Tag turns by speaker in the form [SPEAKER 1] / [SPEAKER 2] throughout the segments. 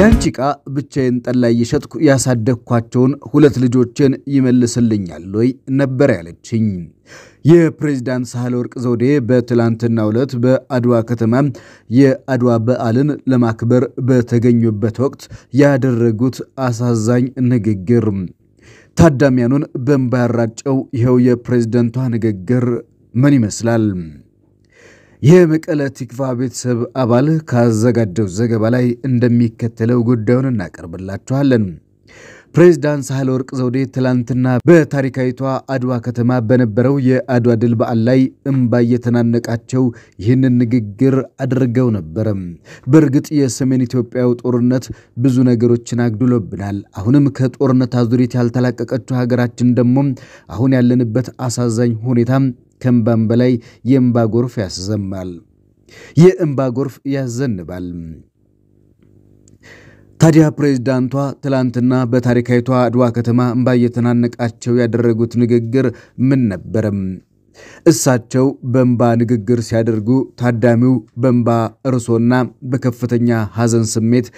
[SPEAKER 1] ያን ጭቃ ብቻዬን ጠላ እየሸጥኩ ያሳደግኳቸውን ሁለት ልጆችን ይመልስልኛል ወይ ነበር ያለችኝ። የፕሬዚዳንት ሳህለወርቅ ዘውዴ በትላንትናው ዕለት በአድዋ ከተማ የአድዋ በዓልን ለማክበር በተገኙበት ወቅት ያደረጉት አሳዛኝ ንግግር ታዳሚያኑን በእንባ ያራጨው ይኸው የፕሬዝደንቷ ንግግር ምን ይመስላል? የመቀለ ቲክቫ ቤተሰብ አባል ካዘጋጀው ዘገባ ላይ እንደሚከተለው ጉዳዩን እናቀርብላችኋለን። ፕሬዝዳንት ሳህለወርቅ ዘውዴ ትላንትና በታሪካዊቷ አድዋ ከተማ በነበረው የአድዋ ድል በዓል ላይ እምባ እየተናነቃቸው ይህንን ንግግር አድርገው ነበር። በእርግጥ የሰሜን ኢትዮጵያው ጦርነት ብዙ ነገሮችን አግድሎብናል። አሁንም ከጦርነት አዙሪት ያልተላቀቀችው ሀገራችን ደግሞ አሁን ያለንበት አሳዛኝ ሁኔታ ከእምባም በላይ የእምባ ጎርፍ ያስዘማል፣ የእምባ ጎርፍ ያዘንባል። ታዲያ ፕሬዝዳንቷ ትላንትና በታሪካዊቷ አድዋ ከተማ እምባ እየተናነቃቸው ያደረጉት ንግግር ምን ነበረም? እሳቸው በእምባ ንግግር ሲያደርጉ ታዳሚው በእምባ እርሶና በከፍተኛ ሐዘን ስሜት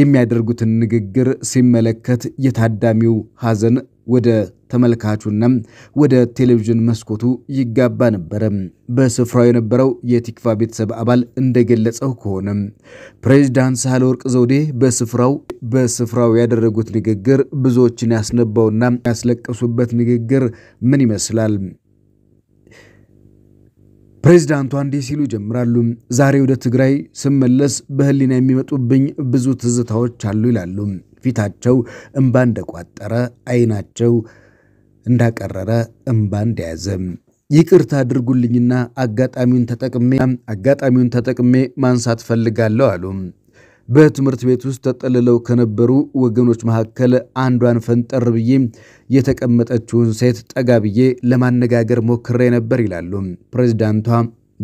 [SPEAKER 1] የሚያደርጉትን ንግግር ሲመለከት የታዳሚው ሐዘን ወደ ተመልካቹና ወደ ቴሌቪዥን መስኮቱ ይጋባ ነበረ። በስፍራው የነበረው የቲክቫ ቤተሰብ አባል እንደገለጸው ከሆነ ፕሬዚዳንት ሳህለወርቅ ዘውዴ በስፍራው በስፍራው ያደረጉት ንግግር ብዙዎችን ያስነባውና ያስለቀሱበት ንግግር ምን ይመስላል? ፕሬዚዳንቱ እንዲህ ሲሉ ይጀምራሉ። ዛሬ ወደ ትግራይ ስመለስ በህሊና የሚመጡብኝ ብዙ ትዝታዎች አሉ ይላሉ። ፊታቸው እምባ እንደቋጠረ፣ አይናቸው እንዳቀረረ፣ እምባ እንደያዘ ይቅርታ አድርጉልኝና አጋጣሚውን ተጠቅሜ አጋጣሚውን ተጠቅሜ ማንሳት ፈልጋለሁ አሉ። በትምህርት ቤት ውስጥ ተጠልለው ከነበሩ ወገኖች መካከል አንዷን ፈንጠር ብዬ የተቀመጠችውን ሴት ጠጋ ብዬ ለማነጋገር ሞክሬ ነበር ይላሉ ፕሬዚዳንቷ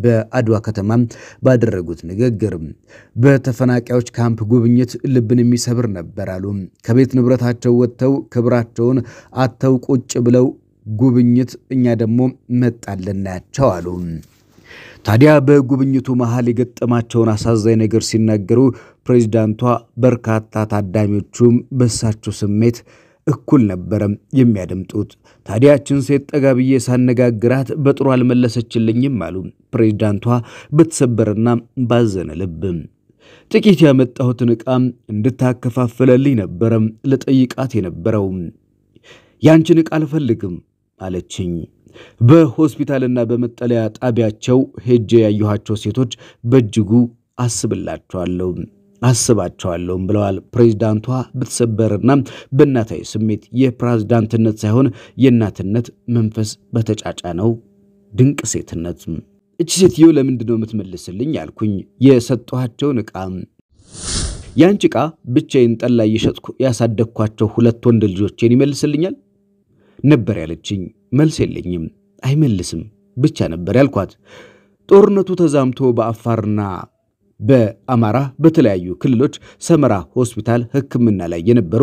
[SPEAKER 1] በአድዋ ከተማ ባደረጉት ንግግር። በተፈናቃዮች ካምፕ ጉብኝት ልብን የሚሰብር ነበር አሉ። ከቤት ንብረታቸው ወጥተው ክብራቸውን አተው ቁጭ ብለው ጉብኝት እኛ ደግሞ መጣልናቸው አሉ። ታዲያ በጉብኝቱ መሃል የገጠማቸውን አሳዛኝ ነገር ሲናገሩ ፕሬዚዳንቷ በርካታ ታዳሚዎቹም በእሳቸው ስሜት እኩል ነበረም የሚያደምጡት። ታዲያችን ሴት ጠጋ ብዬ ሳነጋግራት በጥሩ አልመለሰችልኝም አሉ ፕሬዚዳንቷ በተሰበረና ባዘነ ልብ። ጥቂት ያመጣሁትን ዕቃም እንድታከፋፍለልኝ ነበረም ለጠይቃት የነበረው። ያንቺን ዕቃ አልፈልግም አለችኝ። በሆስፒታልና በመጠለያ ጣቢያቸው ሄጄ ያየኋቸው ሴቶች በእጅጉ አስብላቸዋለሁ አስባቸዋለሁም ብለዋል ፕሬዚዳንቷ። በተሰበረና በእናታዊ ስሜት የፕሬዚዳንትነት ሳይሆን የእናትነት መንፈስ በተጫጫ ነው ድንቅ ሴትነት እቺ ሴትዮ ለምንድን ነው የምትመልስልኝ አልኩኝ። የሰጠኋቸውን ዕቃ ያንቺ ዕቃ ብቻዬን ጠላ እየሸጥኩ ያሳደግኳቸው ሁለት ወንድ ልጆቼን ይመልስልኛል ነበር ያለችኝ። መልስ የለኝም፣ አይመልስም ብቻ ነበር ያልኳት። ጦርነቱ ተዛምቶ በአፋርና በአማራ በተለያዩ ክልሎች ሰመራ ሆስፒታል ሕክምና ላይ የነበሩ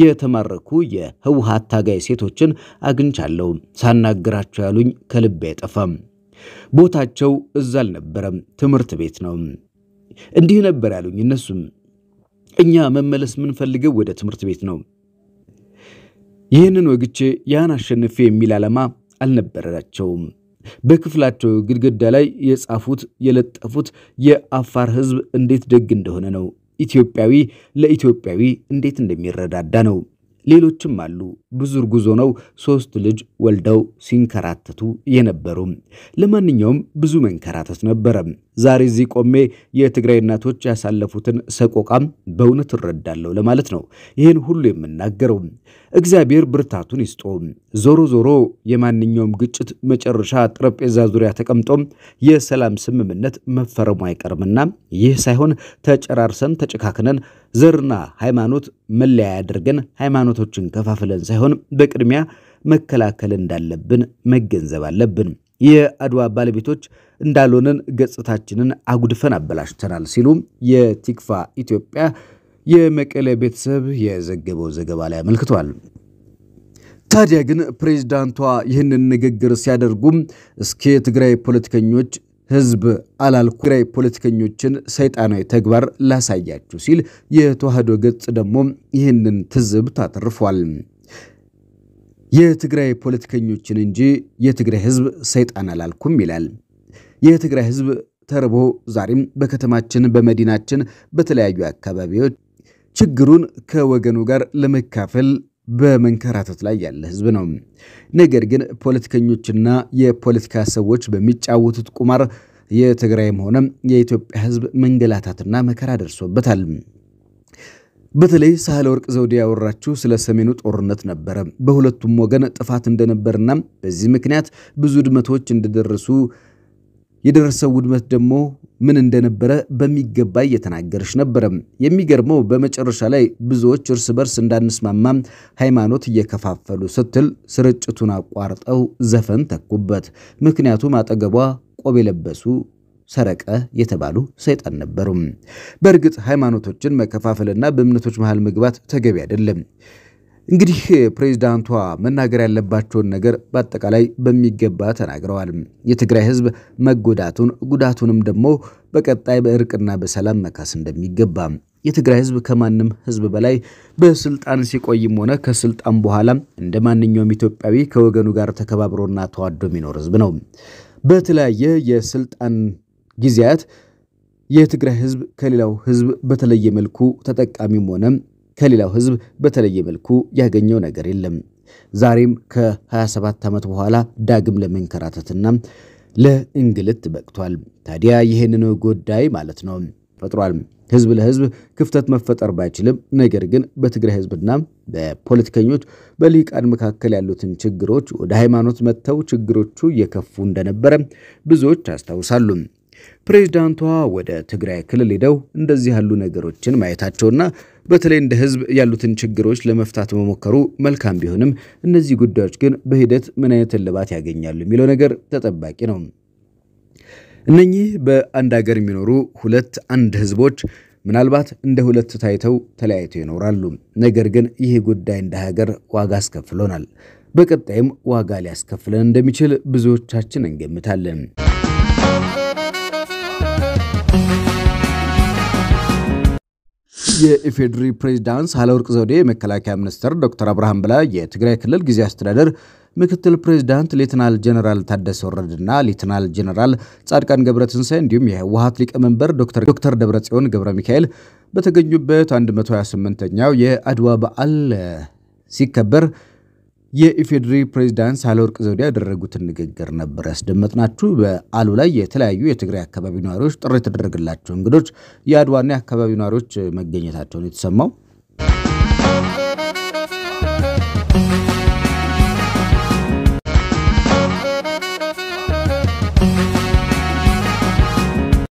[SPEAKER 1] የተማረኩ የህወሓት ታጋይ ሴቶችን አግኝቻለሁ። ሳናግራቸው ያሉኝ ከልቤ አይጠፋም። ቦታቸው እዛ አልነበረም፣ ትምህርት ቤት ነው። እንዲህ ነበር ያሉኝ እነሱም እኛ መመለስ የምንፈልገው ወደ ትምህርት ቤት ነው ይህንን ወግቼ ያን አሸንፌ የሚል ዓላማ አልነበራቸውም። በክፍላቸው ግድግዳ ላይ የጻፉት የለጠፉት የአፋር ሕዝብ እንዴት ደግ እንደሆነ ነው። ኢትዮጵያዊ ለኢትዮጵያዊ እንዴት እንደሚረዳዳ ነው። ሌሎችም አሉ። ብዙ ጉዞ ነው ሶስት ልጅ ወልደው ሲንከራተቱ የነበሩ። ለማንኛውም ብዙ መንከራተት ነበረ። ዛሬ እዚህ ቆሜ የትግራይ እናቶች ያሳለፉትን ሰቆቃም በእውነት እረዳለሁ ለማለት ነው ይህን ሁሉ የምናገረው። እግዚአብሔር ብርታቱን ይስጦ። ዞሮ ዞሮ የማንኛውም ግጭት መጨረሻ ጠረጴዛ ዙሪያ ተቀምጦ የሰላም ስምምነት መፈረሙ አይቀርምና ይህ ሳይሆን ተጨራርሰን ተጨካክነን ዘርና ሃይማኖት መለያ አድርገን ሃይማኖቶችን ከፋፍለን ሳይሆን በቅድሚያ መከላከል እንዳለብን መገንዘብ አለብን። የአድዋ ባለቤቶች እንዳልሆነን ገጽታችንን አጉድፈን አበላሽተናል ሲሉ የቲክፋ ኢትዮጵያ የመቀለ ቤተሰብ የዘገበው ዘገባ ላይ አመልክቷል። ታዲያ ግን ፕሬዚዳንቷ ይህንን ንግግር ሲያደርጉም እስኪ የትግራይ ፖለቲከኞች ህዝብ አላልኩ ትግራይ ፖለቲከኞችን ሰይጣናዊ ተግባር ላሳያችሁ ሲል የተዋህዶ ገጽ ደግሞ ይህንን ትዝብት አትርፏል። የትግራይ ፖለቲከኞችን እንጂ የትግራይ ህዝብ ሰይጣን አላልኩም ይላል። የትግራይ ህዝብ ተርቦ ዛሬም በከተማችን በመዲናችን በተለያዩ አካባቢዎች ችግሩን ከወገኑ ጋር ለመካፈል በመንከራተት ላይ ያለ ህዝብ ነው። ነገር ግን ፖለቲከኞችና የፖለቲካ ሰዎች በሚጫወቱት ቁማር የትግራይም ሆነ የኢትዮጵያ ህዝብ መንገላታትና መከራ ደርሶበታል። በተለይ ወርቅ ዘውዴ ያወራችው ስለ ሰሜኑ ጦርነት ነበረ። በሁለቱም ወገን ጥፋት እንደነበርና በዚህ ምክንያት ብዙ ውድመቶች እንደደረሱ የደረሰው ውድመት ደግሞ ምን እንደነበረ በሚገባ እየተናገረች ነበረ። የሚገርመው በመጨረሻ ላይ ብዙዎች እርስ በርስ እንዳንስማማ ሃይማኖት እየከፋፈሉ ስትል ስርጭቱን አቋርጠው ዘፈን ተኩበት። ምክንያቱም አጠገቧ ቆብ የለበሱ ሰረቀ የተባሉ ሰይጣን ነበሩ። በእርግጥ ሃይማኖቶችን መከፋፈልና በእምነቶች መሃል መግባት ተገቢ አይደለም። እንግዲህ ፕሬዚዳንቷ መናገር ያለባቸውን ነገር በአጠቃላይ በሚገባ ተናግረዋል። የትግራይ ሕዝብ መጎዳቱን ጉዳቱንም ደግሞ በቀጣይ በእርቅና በሰላም መካስ እንደሚገባ የትግራይ ሕዝብ ከማንም ሕዝብ በላይ በስልጣን ሲቆይም ሆነ ከስልጣን በኋላ እንደ ማንኛውም ኢትዮጵያዊ ከወገኑ ጋር ተከባብሮና ተዋዶ የሚኖር ሕዝብ ነው። በተለያየ የስልጣን ጊዜያት የትግራይ ህዝብ ከሌላው ህዝብ በተለየ መልኩ ተጠቃሚም ሆነ ከሌላው ህዝብ በተለየ መልኩ ያገኘው ነገር የለም። ዛሬም ከ27 ዓመት በኋላ ዳግም ለመንከራተትና ለእንግልት በቅቷል። ታዲያ ይህንን ጉዳይ ማለት ነው ፈጥሯል። ህዝብ ለህዝብ ክፍተት መፈጠር ባይችልም፣ ነገር ግን በትግራይ ህዝብና በፖለቲከኞች በልሂቃን መካከል ያሉትን ችግሮች ወደ ሃይማኖት መጥተው ችግሮቹ እየከፉ እንደነበረ ብዙዎች ያስታውሳሉ። ፕሬዚዳንቷ ወደ ትግራይ ክልል ሄደው እንደዚህ ያሉ ነገሮችን ማየታቸውና በተለይ እንደ ሕዝብ ያሉትን ችግሮች ለመፍታት መሞከሩ መልካም ቢሆንም እነዚህ ጉዳዮች ግን በሂደት ምን አይነት እልባት ያገኛሉ የሚለው ነገር ተጠባቂ ነው። እነኚህ በአንድ ሀገር የሚኖሩ ሁለት አንድ ሕዝቦች ምናልባት እንደ ሁለት ታይተው ተለያይተው ይኖራሉ። ነገር ግን ይህ ጉዳይ እንደ ሀገር ዋጋ አስከፍሎናል። በቀጣይም ዋጋ ሊያስከፍለን እንደሚችል ብዙዎቻችን እንገምታለን። የኢፌዴሪ ፕሬዚዳንት ሳህለወርቅ ዘውዴ፣ የመከላከያ ሚኒስትር ዶክተር አብርሃም ብላ የትግራይ ክልል ጊዜ አስተዳደር ምክትል ፕሬዚዳንት ሌትናል ጀነራል ታደሰ ወረደና ሌትናል ጀነራል ጻድቃን ገብረትንሳኤ እንዲሁም የህወሀት ሊቀመንበር ዶክተር ደብረጽዮን ገብረ ሚካኤል በተገኙበት 128ኛው የአድዋ በዓል ሲከበር የኢፌዴሪ ፕሬዚዳንት ሳህለወርቅ ዘውዴ ያደረጉትን ንግግር ነበር ያስደመጥናችሁ። በዓሉ ላይ የተለያዩ የትግራይ አካባቢ ነዋሪዎች ጥሪ የተደረገላቸው እንግዶች የአድዋና የአካባቢ ነዋሪዎች መገኘታቸውን የተሰማው